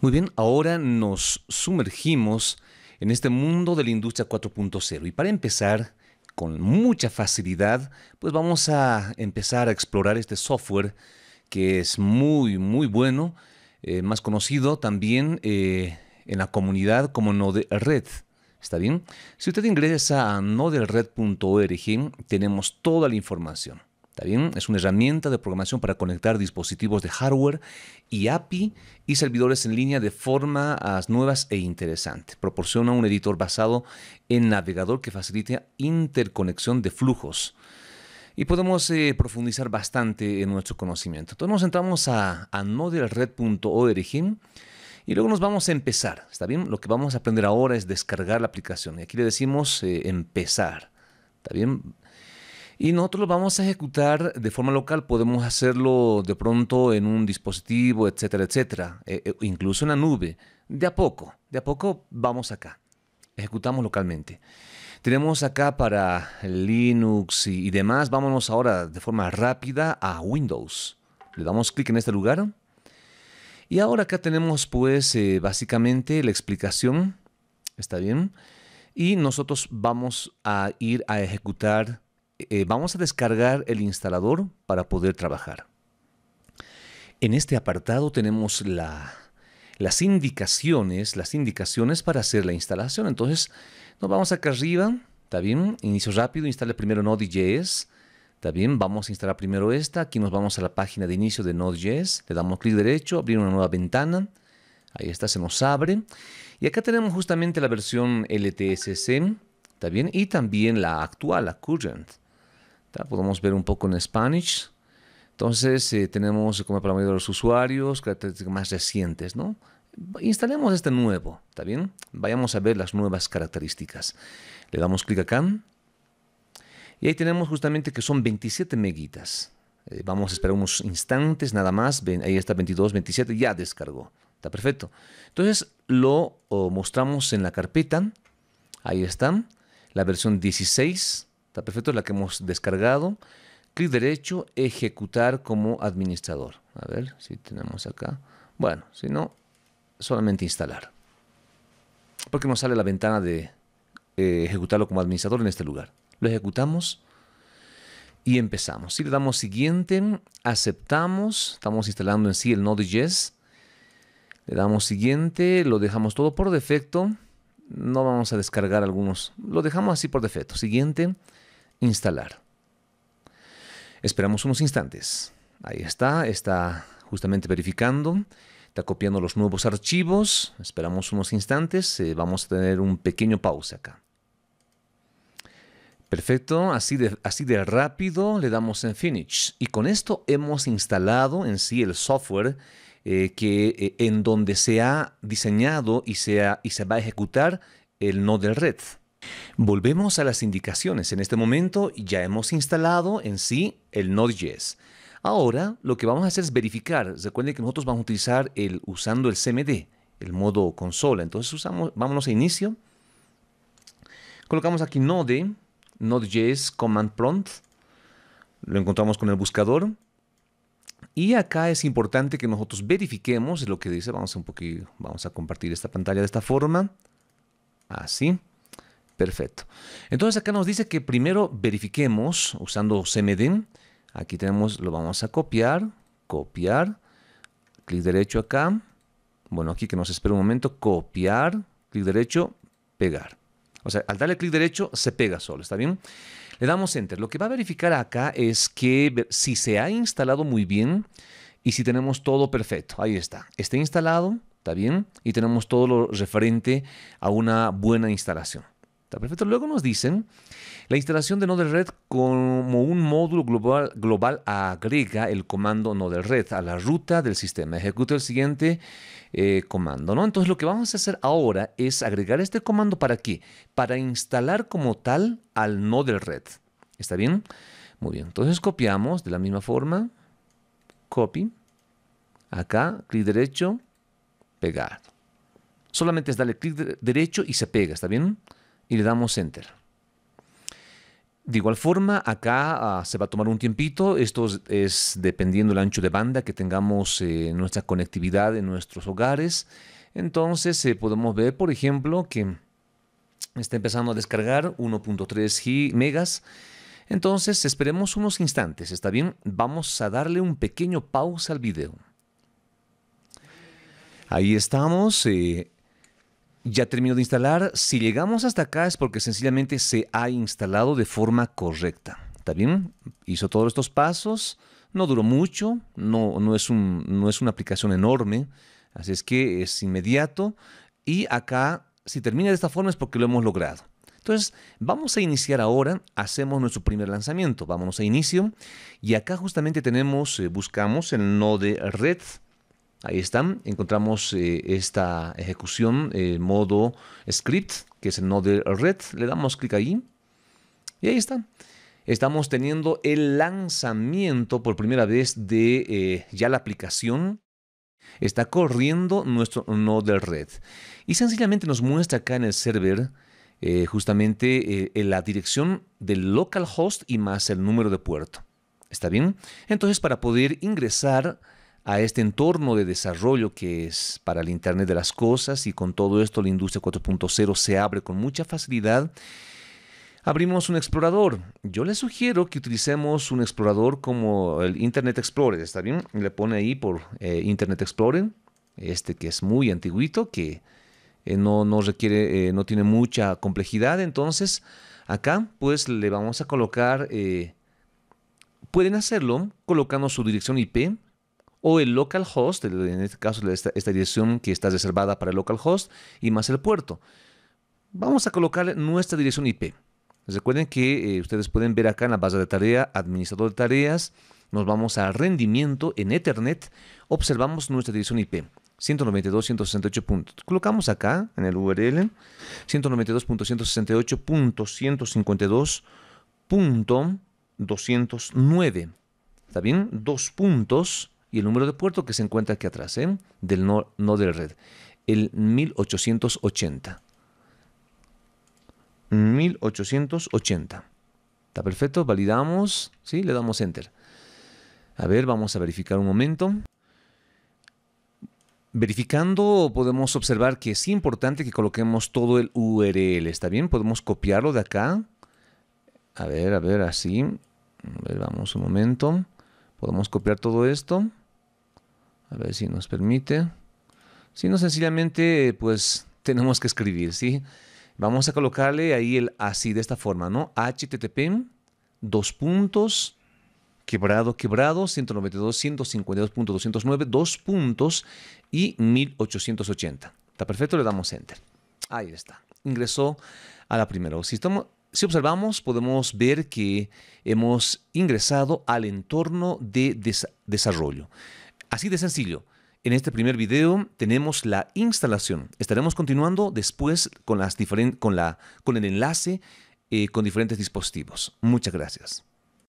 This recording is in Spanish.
Muy bien, ahora nos sumergimos en este mundo de la industria 4.0 y para empezar con mucha facilidad, pues vamos a empezar a explorar este software que es muy, muy bueno, eh, más conocido también eh, en la comunidad como Node Red. ¿Está bien? Si usted ingresa a nodelred.org, tenemos toda la información. ¿Está Es una herramienta de programación para conectar dispositivos de hardware y API y servidores en línea de forma nuevas e interesantes. Proporciona un editor basado en navegador que facilita interconexión de flujos. Y podemos eh, profundizar bastante en nuestro conocimiento. Entonces nos entramos a, a nodelred.org y luego nos vamos a empezar. ¿Está bien? Lo que vamos a aprender ahora es descargar la aplicación. Y aquí le decimos eh, empezar. ¿Está bien? Y nosotros lo vamos a ejecutar de forma local, podemos hacerlo de pronto en un dispositivo, etcétera, etcétera, eh, eh, incluso en la nube. De a poco, de a poco vamos acá, ejecutamos localmente. Tenemos acá para Linux y, demás, vámonos ahora de forma rápida a Windows. Le damos clic en este lugar. Y ahora acá tenemos pues eh, básicamente la explicación, está bien, y nosotros vamos a ir a ejecutar eh, vamos a descargar el instalador para poder trabajar. En este apartado tenemos las indicaciones, las indicaciones para hacer la instalación. Entonces, nos vamos acá arriba, ¿está bien? Inicio rápido, instale primero Node.js, ¿está Vamos a instalar primero esta, aquí nos vamos a la página de inicio de Node.js, le damos clic derecho, abrir una nueva ventana, ahí está, se nos abre. Y acá tenemos justamente la versión LTSC, ¿está bien? Y también la actual, la current. Podemos ver un poco en Spanish. Entonces, eh, tenemos como para mayoría de los usuarios características más recientes, ¿no? Instalemos este nuevo, ¿está bien? Vayamos a ver las nuevas características. Le damos clic acá. Y ahí tenemos justamente que son 27 meguitas. Eh, vamos a esperar unos instantes nada más. ahí está 22, 27, ya descargó. Está perfecto. Entonces lo mostramos en la carpeta. Ahí están La versión 16. Está perfecto, es la que hemos descargado. Clic derecho, ejecutar como administrador. A ver si tenemos acá. Bueno, si no, solamente instalar. Porque nos sale la ventana de eh, ejecutarlo como administrador en este lugar. Lo ejecutamos y empezamos. Si le damos siguiente, aceptamos, estamos instalando en sí el Node.js. Le damos siguiente, lo dejamos todo por defecto. No vamos a descargar algunos, lo dejamos así por defecto. Siguiente, instalar. Esperamos unos instantes. Ahí está, está justamente verificando, está copiando los nuevos archivos. Esperamos unos instantes, eh, vamos a tener un pequeño pausa acá. Perfecto, así de, así de rápido le damos en Finish. Y con esto hemos instalado en sí el software eh, que, eh, en donde se ha diseñado y se, y se va a ejecutar el Node Red. Volvemos a las indicaciones. En este momento ya hemos instalado en sí el Node.js. Ahora lo que vamos a hacer es verificar. Recuerden que nosotros vamos a utilizar el usando el CMD, el modo consola. Entonces usamos, vámonos a inicio. Colocamos aquí Node, Node.js Command Prompt. Lo encontramos con el buscador. Y acá es importante que nosotros verifiquemos lo que dice. Vamos, un poquito, vamos a compartir esta pantalla de esta forma. Así. Perfecto. Entonces acá nos dice que primero verifiquemos usando CMD. Aquí tenemos, lo vamos a copiar, copiar, clic derecho acá. Bueno, aquí que nos espera un momento, copiar, clic derecho, pegar. O sea, al darle clic derecho se pega solo, ¿está bien? Le damos Enter. Lo que va a verificar acá es que si se ha instalado muy bien y si tenemos todo perfecto. Ahí está. Está instalado, ¿está bien? Y tenemos todo lo referente a una buena instalación perfecto. Luego nos dicen, la instalación de Node Red como un módulo global, agrega el comando Node Red a la ruta del sistema. Ejecuta el siguiente eh, comando. Entonces lo que vamos a hacer ahora es agregar este comando para qué? Para instalar como tal al Node Red. ¿Está bien? Muy bien. Entonces copiamos de la misma forma. Copy. Acá, clic derecho, pegar. Solamente es darle clic derecho y se pega, ¿está bien? y le damos Enter. De igual forma, acá ah, se va a tomar un tiempito. Esto es, dependiendo el ancho de banda que tengamos eh, nuestra conectividad en nuestros hogares. Entonces eh, podemos ver, por ejemplo, que está empezando a descargar 1.3 megas. Entonces esperemos unos instantes, ¿está bien? Vamos a darle un pequeño pausa al video. Ahí estamos. Eh, ya terminó de instalar. Si llegamos hasta acá es porque sencillamente se ha instalado de forma correcta. ¿Está bien? Hizo todos estos pasos. No duró mucho. No, no, es, un, no es una aplicación enorme. Así es que es inmediato. Y acá, si termina de esta forma es porque lo hemos logrado. Entonces, vamos a iniciar ahora, hacemos nuestro primer lanzamiento, vámonos a inicio y acá justamente tenemos, eh, buscamos el nodo red Ahí están, encontramos eh, esta ejecución en eh, modo script, que es el node red. Le damos clic ahí y ahí está. Estamos teniendo el lanzamiento por primera vez de eh, ya la aplicación. Está corriendo nuestro node red. Y sencillamente nos muestra acá en el server justamente la dirección del localhost y más el número de puerto. ¿Está bien? Entonces para poder ingresar a este entorno de desarrollo que es para el Internet de las Cosas y con todo esto la industria 4.0 se abre con mucha facilidad, abrimos un explorador. Yo le sugiero que utilicemos un explorador como el Internet Explorer, ¿está bien? Le pone ahí por eh, Internet Explorer, este que es muy antiguito, que eh, no, no, requiere, eh, no tiene mucha complejidad, entonces acá pues le vamos a colocar... Pueden hacerlo colocando su dirección IP o el localhost, en este caso esta, esta dirección que está reservada para el localhost y más el puerto. Vamos a colocar nuestra dirección IP. Recuerden que eh, ustedes pueden ver acá en la base de tarea, administrador de tareas, nos vamos a rendimiento en Ethernet, observamos nuestra dirección IP. 192.168 Colocamos acá en el URL 192.168.152.209. ¿Está bien? Dos puntos y el número de puerto que se encuentra aquí atrás, ¿eh? del no, no de red. El 1880. 1880. Está perfecto, validamos, ¿sí? le damos enter. A ver, vamos a verificar un momento. Verificando podemos observar que es importante que coloquemos todo el URL, ¿está bien? Podemos copiarlo de acá. A ver, a ver, así. A ver, vamos un momento. Podemos copiar todo esto. A ver si nos permite. Si no, sencillamente, pues tenemos que escribir, ¿sí? Vamos a colocarle ahí el así de esta forma, ¿no? HTTP, dos puntos, quebrado, quebrado, 192, 152.209, dos puntos y 1880. Está perfecto, le damos enter. Ahí está. Ingresó a la primera. Si, si observamos, podemos ver que hemos ingresado al entorno de desarrollo. Así de sencillo. En este primer video tenemos la instalación. Estaremos continuando después con, las con, la, con el enlace eh, con diferentes dispositivos. Muchas gracias.